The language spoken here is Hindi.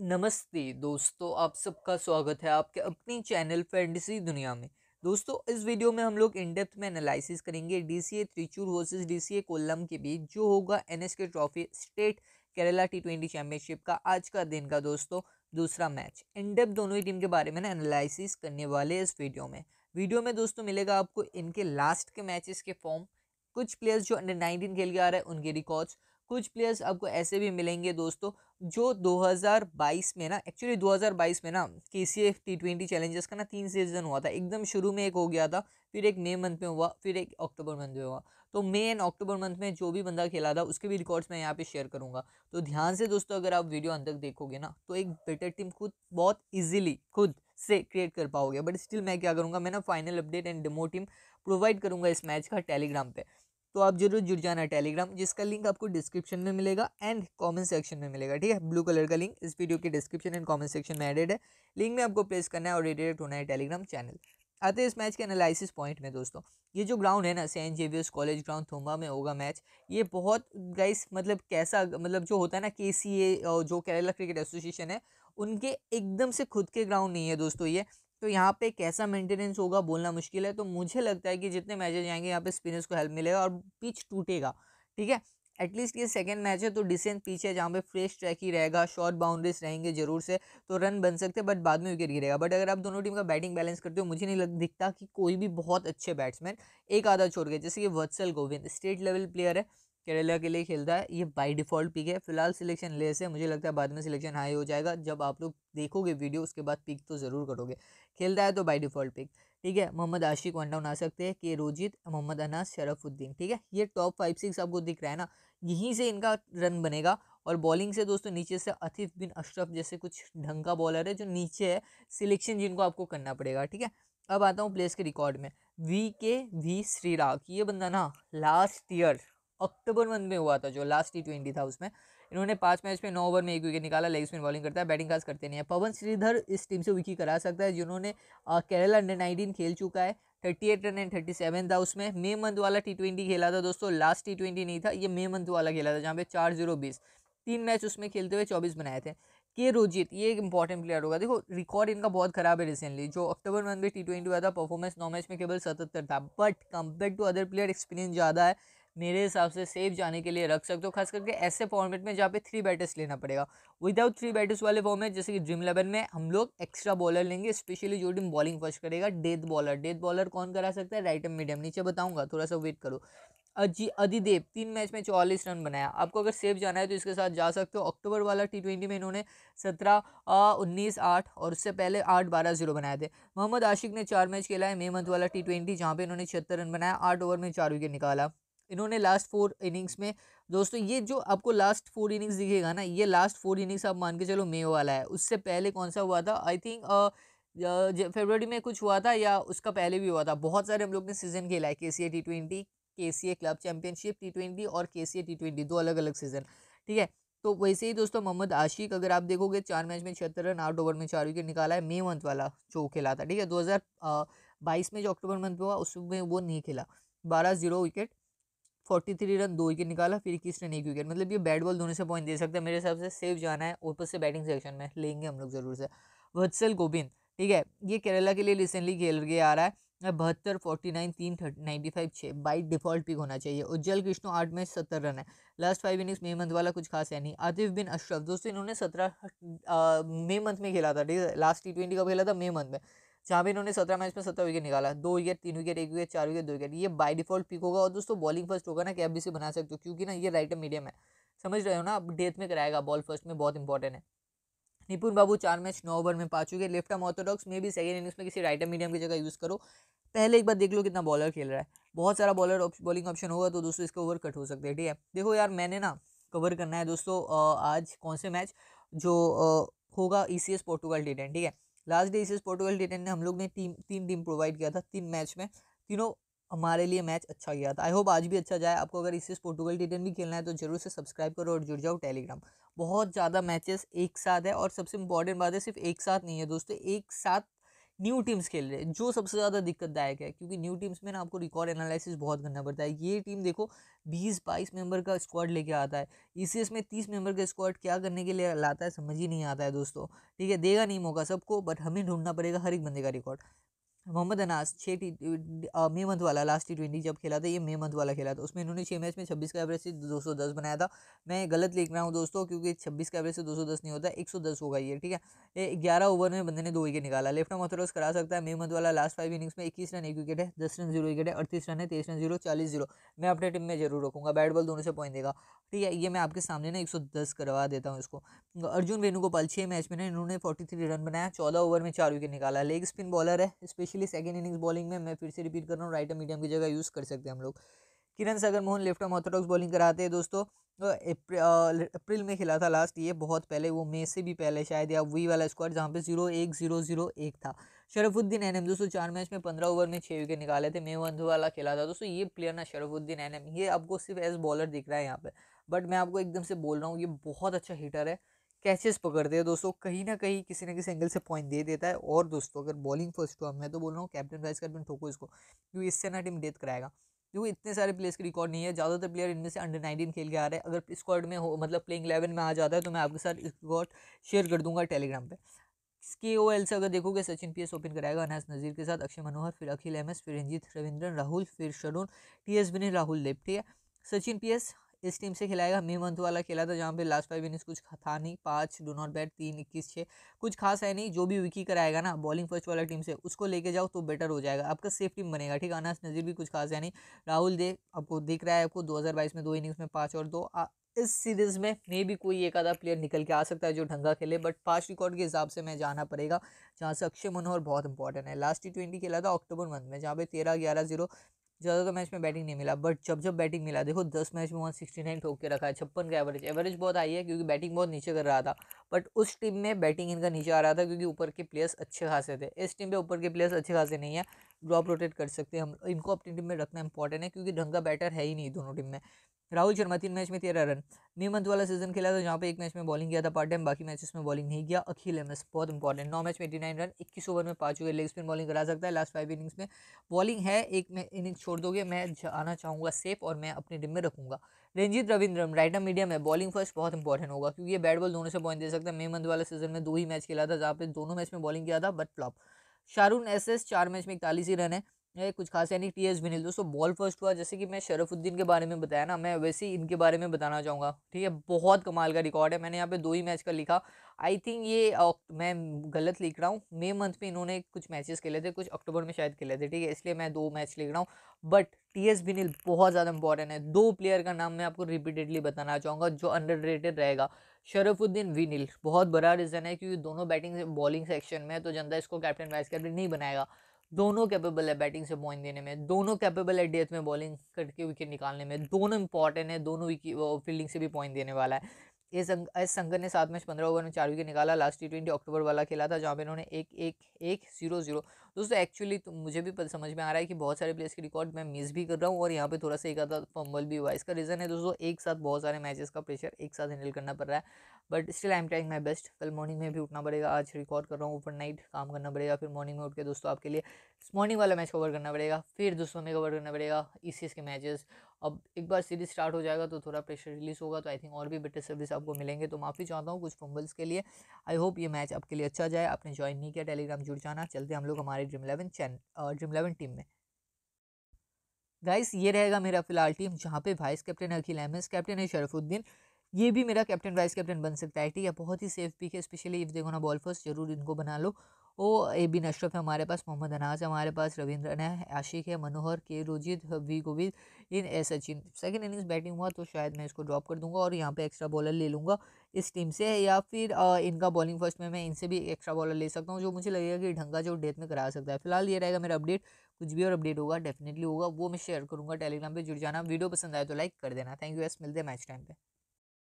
नमस्ते दोस्तों आप सबका स्वागत है आपके अपनी चैनल फैंटेसी दुनिया में दोस्तों इस वीडियो में हम लोग इन डेप्थ में एनालिसिस करेंगे DCA Trichur versus DCA Kollam के बीच जो होगा NSK trophy state Kerala T twenty championship का आज का दिन का दोस्तों दूसरा मैच इन डेप्थ दोनों ही टीम के बारे में ना एनालिसिस करने वाले इस वीडियो में वीडियो में दोस्तों मिलेगा आपको इनके लास्ट के मैचेस के फॉर्म कुछ प्लेयर्स जो अंडर नाइनटीन खेल के आ रहे हैं उनके रिकॉर्ड्स कुछ प्लेयर्स आपको ऐसे भी मिलेंगे दोस्तों जो 2022 में ना एक्चुअली 2022 में ना K C F T twenty challenges का ना तीन सीजन हुआ था एकदम शुरू में एक हो गया था फिर एक मई मंथ में हुआ फिर एक अक्टूबर मंथ में हुआ तो मई एंड अक्टूबर मंथ में जो भी बंदा खेला था उसके भी रिकॉर्ड्स मैं यहाँ पे शेयर करूँगा तो ध्यान से दोस्तों अगर आप वीडियो अंत तक देखोगे ना तो एक बेटर टीम खुद बहुत ईजिली खुद से क्रिएट कर पाओगे बट स्टिल मैं क्या करूँगा मैं ना final update and demo team provide करूँगा इस मैच का टेलीग्राम पर तो आप जरूर जुड़ जाना टेलीग्राम जिसका लिंक आपको डिस्क्रिप्शन में मिलेगा एंड कमेंट सेक्शन में मिलेगा ठीक है ब्लू कलर का लिंक इस वीडियो के डिस्क्रिप्शन एंड कमेंट सेक्शन में एडेड है लिंक में आपको प्लेस करना है और रेडिएट होना है टेलीग्राम चैनल आते हैं इस मैच के एनालिसिस पॉइंट में दोस्तों ये जो ग्राउंड है ना Saint Xavier's college ground Thumba में होगा मैच ये बहुत गाइस मतलब कैसा मतलब जो होता है ना के सी ए जो केरला क्रिकेट एसोसिएशन है उनके एकदम से खुद के ग्राउंड नहीं है दोस्तों ये तो यहाँ पे कैसा मेंटेनेंस होगा बोलना मुश्किल है तो मुझे लगता है कि जितने मैचेज जाएंगे यहाँ पे स्पिनर्स को हेल्प मिलेगा और पिच टूटेगा ठीक है एटलीस्ट ये सेकेंड मैच है तो डिसेंट पिच है जहाँ पे फ्रेश ट्रैक ही रहेगा शॉर्ट बाउंड्रीज रहेंगे जरूर से तो रन बन सकते हैं बट बाद में विकेट गिरेगा बट अगर आप दोनों टीम का बैटिंग बैलेंस करते हो मुझे नहीं लग दिखता कि कोई भी बहुत अच्छे बैट्समैन एक आधा छोड़ गए जैसे कि Vatsal Govind state level player है केरला के लिए खेलता है ये बाई डिफ़ॉल्ट पिक है फिलहाल सिलेक्शन लेस है मुझे लगता है बाद में सिलेक्शन हाई हो जाएगा जब आप लोग देखोगे वीडियो उसके बाद पिक तो ज़रूर करोगे खेलता है तो बाई डिफ़ॉल्ट पिक ठीक है मोहम्मद आशिक वन डाउन आ सकते हैं के रोजित मोहम्मद अनास शरफुद्दीन ठीक है ये टॉप फाइव सिक्स आपको दिख रहा है ना यहीं से इनका रन बनेगा और बॉलिंग से दोस्तों नीचे से अतिफ बिन अशरफ जैसे कुछ ढंग का बॉलर है जो नीचे है सिलेक्शन जिनको आपको करना पड़ेगा ठीक है अब आता हूँ प्लेस के रिकॉर्ड में वी के वी श्रीराग ये बंदा ना लास्ट ईयर अक्टूबर मंथ में हुआ था जो लास्ट टी ट्वेंटी था उसमें इन्होंने पाँच मैच में नौ ओवर में एक विकेट निकाला लेग स्पिन बॉलिंग करता है बैटिंग खास करते नहीं है पवन श्रीधर इस टीम से विकी करा सकता है जिन्होंने केरला अंडर नाइनटीन खेल चुका है thirty eight run and thirty seven था उसमें मे मंथ वाला टी ट्वेंटी खेला था दोस्तों लास्ट टी ट्वेंटी नहीं था ये मे मंथ वाला खेला था जहाँ पे चार जीरो बीस तीन मैच उसमें खेलते हुए चौबीस बनाए थे के रोजित ये एक इंपॉर्टेंट प्लेयर होगा देखो रिकॉर्ड इनका बहुत खराब है रिसेंटली जो अक्टूबर मंथ में टी ट्वेंटी हुआ था परफॉर्मेंस नौ मैच में केवल सतहत्तर था but compare to other player experience ज़्यादा है मेरे हिसाब से सेफ जाने के लिए रख सकते हो खास करके ऐसे फॉर्मेट में जहाँ पे थ्री बैटर्स लेना पड़ेगा विदाउट थ्री बैटर्स वाले फॉर्मेट जैसे कि ड्रीम इलेवन में हम लोग एक्स्ट्रा बॉलर लेंगे स्पेशली जो टीम बॉलिंग फर्स्ट करेगा डेथ बॉलर डेथ बॉलर कौन करा सकता है राइट एंड मीडियम नीचे बताऊँगा थोड़ा सा वेट करो अजी अधिदेव तीन मैच में चौवालीस रन बनाया आपको अगर सेफ जाना है तो इसके साथ जा सकते हो अक्टूबर वाला टी ट्वेंटी में इन्होंने सत्रह उन्नीस आठ और उससे पहले आठ बारह जीरो बनाए थे मोहम्मद आशिक ने चार मैच खेला है मे मंथ वाला टी ट्वेंटी जहाँ पर इन्होंने छिहत्तर रन बनाया आठ ओवर में चार विकेट निकाला इन्होंने लास्ट फोर इनिंग्स में दोस्तों ये जो आपको लास्ट फोर इनिंग्स दिखेगा ना ये लास्ट फोर इनिंग्स आप मान के चलो मे वाला है उससे पहले कौन सा हुआ था आई थिंक फरवरी में कुछ हुआ था या उसका पहले भी हुआ था बहुत सारे हम लोग ने सीजन खेला है के C A T twenty K C A club championship T twenty और के सी ए टी ट्वेंटी दो अलग अलग सीजन ठीक है तो वैसे ही दोस्तों मोहम्मद आशिक अगर आप देखोगे चार मैच में छिहत्तर रन आठ ओवर में चार विकेट निकाला है मे मंथ वाला जो खेला था ठीक है दो हज़ार बाईस में जो अक्टूबर मंथ में हुआ उसमें वो नहीं खेला बारह zero wicket forty three run दो विकेट निकाला फिर इक्कीस रन एक विकेट मतलब ये बैट बॉल दोनों से पॉइंट दे सकते हैं मेरे हिसाब से सेफ जाना है ऊपर से बैटिंग सेक्शन में लेंगे हम लोग जरूर से वत्सल गोबिंद ठीक है ये केरला के लिए रिसेंटली खेल के आ रहा है बहत्तर फोर्टी नाइन तीन थर्टी नाइन्टी फाइव छः बाई डिफॉल्ट पिक होना चाहिए उज्जवल कृष्णो आठ में सत्तर रन है last five innings May month वाला कुछ खास है नहीं आतिफ बिन अशरफ दोस्तों इन्होंने सत्रह मे मंथ में खेला था ठीक है लास्ट टी ट्वेंटी का खेला था मे मंथ में जहाँ पर इन्होंने सत्रह मैच में सत्रह विकेट निकाला दो विकेट तीन विकेट एक विकेट चार विकेट दो विकेट ये बाई डिफॉल्ट पिक होगा और दोस्तों बॉलिंग फर्स्ट होगा ना कि आप से बना सकते हो क्योंकि ना ये राइट मीडियम है समझ रहे हो ना अब डेथ में कराएगा बॉल फर्स्ट में बहुत इंपॉर्टेंट है निपुण बाबू चार मैच नौ ओवर में पाँच हैं लेफ्ट आर्म ऑर्थोडॉक्स में भी सेकंड इनिंग्स में किसी राइट मीडियम की जगह यूज़ करो पहले एक बार देख लो कितना बॉलर खेल रहा है बहुत सारा बॉलर बॉलिंग ऑप्शन होगा तो दोस्तों इसका ओवर कट हो सकते हैं ठीक है देखो यार मैंने ना कवर करना है दोस्तों आज कौन से मैच जो होगा E C S Portugal T ठीक है लास्ट डे इस पोर्टुगल डिटेन ने हम लोग ने टीम तीन टीम प्रोवाइड किया था तीन मैच में तीनों हमारे लिए मैच अच्छा गया था आई होप आज भी अच्छा जाए आपको अगर इससे पोर्टुगल टी भी खेलना है तो जरूर से सब्सक्राइब करो और जुड़ जाओ टेलीग्राम बहुत ज़्यादा मैचेस एक साथ है और सबसे इंपॉर्टेंट बात है सिर्फ एक साथ नहीं है दोस्तों एक साथ न्यू टीम्स खेल रहे हैं जो सबसे ज़्यादा दिक्कतदायक है क्योंकि न्यू टीम्स में ना आपको रिकॉर्ड एनालिसिस बहुत करना पड़ता है ये टीम देखो बीस बाईस मेंबर का स्क्वाड लेके आता है ई e में तीस मेंबर का स्क्वाड क्या करने के लिए लाता है समझ ही नहीं आता है दोस्तों ठीक है देगा नहीं मौका सबको बट हमें ढूंढना पड़ेगा हर एक बंदे का रिकॉर्ड मोहम्मद अनास छः टी मे मंथ वाला लास्ट टी ट्वेंटी जब खेला था ये मे मंथ वाला खेला था उसमें इन्होंने छः मैच में छब्बीस का एवरेज से दो सौ दस बनाया था मैं गलत लिख रहा हूँ दोस्तों क्योंकि छब्बीस का एवरेज से दो सौ दस नहीं होता एक सौ दस होगा ये ठीक है ग्यारह ओवर में बंदे ने दो विकेट निकाला लेफ्ट आर्म ऑथोरस करा सकता है मे मंथ वाला लास्ट फाइव इनिंग्स में इक्कीस रन एक विकेट है दस रन जीरो विकेट है अड़तीस रन है तेईस रन जीरो चालीस जीरो मैं अपने टीम में जरूर रखूँगा बैट बॉल दोनों से पॉइंट देगा ठीक है ये मैं आपके सामने ना एक सौ दस करवा देता हूँ इसको अर्जुन वेणुगोपाल छः मैच में ना इन्होंने फोर्टी थ्री रन बनाया चौदह ओवर में चार विकेट निकाला लेग स्पिन बॉलर है स्पेशली इसीलिए सेकेंड इनिंग्स बॉलिंग में मैं फिर से रिपीट कर रहा हूँ राइट और मीडियम की जगह यूज़ कर सकते हैं हम लोग किरण सागर मोहन लेफ्ट और ऑर्थोडॉक्स बॉलिंग कराते हैं दोस्तों अप्रैल में खेला था लास्ट ये बहुत पहले वो मे से भी पहले शायद या वही वाला स्क्वाड जहाँ पे जीरो एक जीरो जीरो एक था शरफुद्दीन एन एम दोस्तों चार मैच में पंद्रह ओवर में छः विकेट निकाले थे मे वंधु वाला खेला था दोस्तों ये प्लेयर ना शरफुद्दीन एनम ये आपको सिर्फ एज बॉलर दिख रहा है यहाँ पर बट मैं आपको एकदम से बोल रहा हूँ ये बहुत अच्छा हीटर है कैचेस पकड़ते हैं दोस्तों कहीं ना कहीं किसी ना किसी एंगल से पॉइंट दे देता है और दोस्तों अगर बॉलिंग फर्स्ट हुआ मैं तो बोल रहा हूँ कैप्टन वाइस कैप्टन ठोको इसको क्योंकि इससे ना टीम डेथ कराएगा क्योंकि इतने सारे प्लेयर्स के रिकॉर्ड नहीं है ज़्यादातर प्लेयर इनमें से अंडर नाइनटीन खेल के आ रहे हैं अगर स्क्वाड में हो मतलब प्लेइंग इलेवन में आ जाता है तो मैं आपके साथ रिकॉर्ड शेयर कर दूंगा टेलीग्राम पर के ओ एल से अगर देखोगे सचिन पी एस ओपन कराएगा अनास नज़ीर के साथ अक्षय मनोहर फिर अखिल एम एस फिर रंजीत रविंद्रन राहुल फिर शरुण टी एस बिनी राहुल लेप ठीक है सचिन पी एस इस टीम से खिलाएगा मी मंथ वाला खेला था जहाँ पे लास्ट फाइव इनिंग्स कुछ था नहीं पाँच डो नॉट बैट तीन इक्कीस छः कुछ खास है नहीं जो भी विकी कराएगा ना बॉलिंग फर्स्ट वाला टीम से उसको लेके जाओ तो बेटर हो जाएगा आपका सेफ टीम बनेगा ठीक है अनास नज़ीर भी कुछ खास है नहीं राहुल देव आपको दिख रहा है आपको दो में दो इनिंग्स में पाँच और दो आ, इस सीरीज़ में मे भी कोई एक आधा प्लेयर निकल के आ सकता है जो ढंगा खेले बट फास्ट रिकॉर्ड के हिसाब से मैं जाना पड़ेगा जहाँ से अक्षय मनोहर बहुत इंपॉर्टेंट है लास्ट टी ट्वेंटी खेला था अक्टूबर मंथ में जहाँ पे तेरह ग्यारह जीरो ज़्यादातर तो मैच में बैटिंग नहीं मिला बट जब जब बैटिंग मिला देखो दस मैच में वन सिक्सटी नाइन ठोक के रखा है छप्पन का एवरेज एवरेज बहुत आई है क्योंकि बैटिंग बहुत नीचे कर रहा था बट उस टीम में बैटिंग इनका नीचे आ रहा था क्योंकि ऊपर के प्लेयर्स अच्छे खासे थे इस टीम पे ऊपर के प्लेयर्स अच्छे खासे नहीं है ड्रॉप रोटेट कर सकते हैं हम इनको अपनी टीम में रखना इंपॉर्टेंट है क्योंकि ढंग का बैटर है ही नहीं दोनों टीम में राहुल शर्मा तीन मैच में तेरह रन मंथ वाला सीजन खेला था जहाँ पे एक मैच में बॉलिंग किया था पार्ट टाइम बाकी मैचेस में बॉलिंग नहीं किया अखिल एम एस बहुत इंपॉर्टेंट नौ मैच में एटी नाइन रन इक्कीस ओवर में पाँच हुए लेग स्पिन बॉलिंग करा सकता है लास्ट फाइव इनिंग्स में बॉलिंग है एक में इनिंग्स छोड़ दोगे मैं आना चाहूँगा सेफ और मैं अपनी टीम में रखूँगा रंजीत रविंद्रम राइटर मीडियम है बॉलिंग फर्स्ट बहुत इंपॉर्टेंट होगा क्योंकि ये बैट बॉल दोनों से पॉइंट दे सकता है मे मंथ वाला सीजन में दो ही मैच खेला था जहाँ पे दोनों मैच में बॉलिंग किया था बट फ्लॉप एस एस चार मैच में इकतालीस ही रन है कुछ खास यानी टी एस विनिल दोस्तों बॉल फर्स्ट हुआ जैसे कि मैं शरफुद्दीन के बारे में बताया ना मैं वैसे ही इनके बारे में बताना चाहूँगा ठीक है बहुत कमाल का रिकॉर्ड है मैंने यहाँ पे दो ही मैच का लिखा आई थिंक ये मैं गलत लिख रहा हूँ मे मंथ में इन्होंने कुछ मैचेस खेले थे कुछ अक्टूबर में शायद खेले थे ठीक है इसलिए मैं दो मैच लिख रहा हूँ बट टी एस विनिल बहुत ज़्यादा इंपॉर्टेंट है दो प्लेयर का नाम मैं आपको रिपीटेडली बताना चाहूँगा जो अंडर रहेगा शरफुद्दीन विनिल बहुत बड़ा रीज़न है क्योंकि दोनों बैटिंग बॉलिंग सेक्शन में तो जनता इसको कैप्टन वाइस कैप्टन नहीं बनाएगा दोनों कैपेबल है बैटिंग से पॉइंट देने में दोनों कैपेबल है डेथ में बॉलिंग करके विकेट निकालने में दोनों इंपॉर्टेंट है दोनों फील्डिंग से भी पॉइंट देने वाला है एस एस संगर ने सात मैच पंद्रह ओवर में चार विकेट निकाला लास्ट टी ट्वेंटी अक्टूबर वाला खेला था जहाँ पे इन्होंने एक एक एक जीरो जीरो दोस्तों एक्चुअली तो मुझे भी समझ में आ रहा है कि बहुत सारे प्लेयर्स के रिकॉर्ड मैं मिस भी कर रहा हूँ और यहाँ पे थोड़ा सा एक आधा फंबल भी हुआ इसका रीज़न है दोस्तों एक साथ बहुत सारे मैचेस का प्रेशर एक साथ हैंडल करना पड़ रहा है but still I am trying my best कल मॉर्निंग में भी उठना पड़ेगा आज रिकॉर्ड कर रहा हूँ ओवर नाइट काम करना पड़ेगा फिर मॉर्निंग में उठ के दोस्तों आपके लिए मॉर्निंग वाला मैच कवर करना पड़ेगा फिर दोस्तों में कवर करना पड़ेगा ई के मैचेस अब एक बार सीरीज स्टार्ट हो जाएगा तो थोड़ा प्रेशर रिलीज होगा तो आई थिंक और भी बेटर सर्विस आपको मिलेंगे तो माफ़ी चाहता हूँ कुछ फंबल्स के लिए आई होप ये मैच आपके लिए अच्छा जाए आपने ज्वाइन नहीं किया टेलीग्राम जुड़ जाना चलते हम लोग हमारे ड्रीम इलेवन चैन ड्रीम इलेवन टीम में गाइस ये रहेगा मेरा फिलहाल टीम जहाँ पे vice captain Akhil Ahmed captain है शरफुद्दीन ये भी मेरा कैप्टन वाइस कैप्टन बन सकता है ठीक है बहुत ही सेफ पिक है स्पेशली इफ़ देखो ना बॉल फर्स्ट जरूर इनको बना लो ओ ए बी अशरफ है हमारे पास मोहम्मद अनाज हमारे पास रविंद्रन है आशिक है मनोहर के रोजित वी गोविंद इन ए सचिन सेकेंड इनिंग्स बैटिंग हुआ तो शायद मैं इसको ड्रॉप कर दूंगा और यहाँ पे एक्स्ट्रा बॉलर ले लूँगा इस टीम से या फिर आ, इनका बॉलिंग फर्स्ट में मैं इनसे भी एक्स्ट्रा बॉलर ले सकता हूँ जो मुझे लगेगा कि ढंगा जो डेथ में करा सकता है फिलहाल ये रहेगा मेरा अपडेट कुछ भी और अपडेट होगा डेफिनेटली होगा वो मैं शेयर करूँगा टेलीग्राम पर जुड़ जाना वीडियो पसंद आए तो लाइक कर देना थैंक यू एस मिलते हैं मैच टाइम पर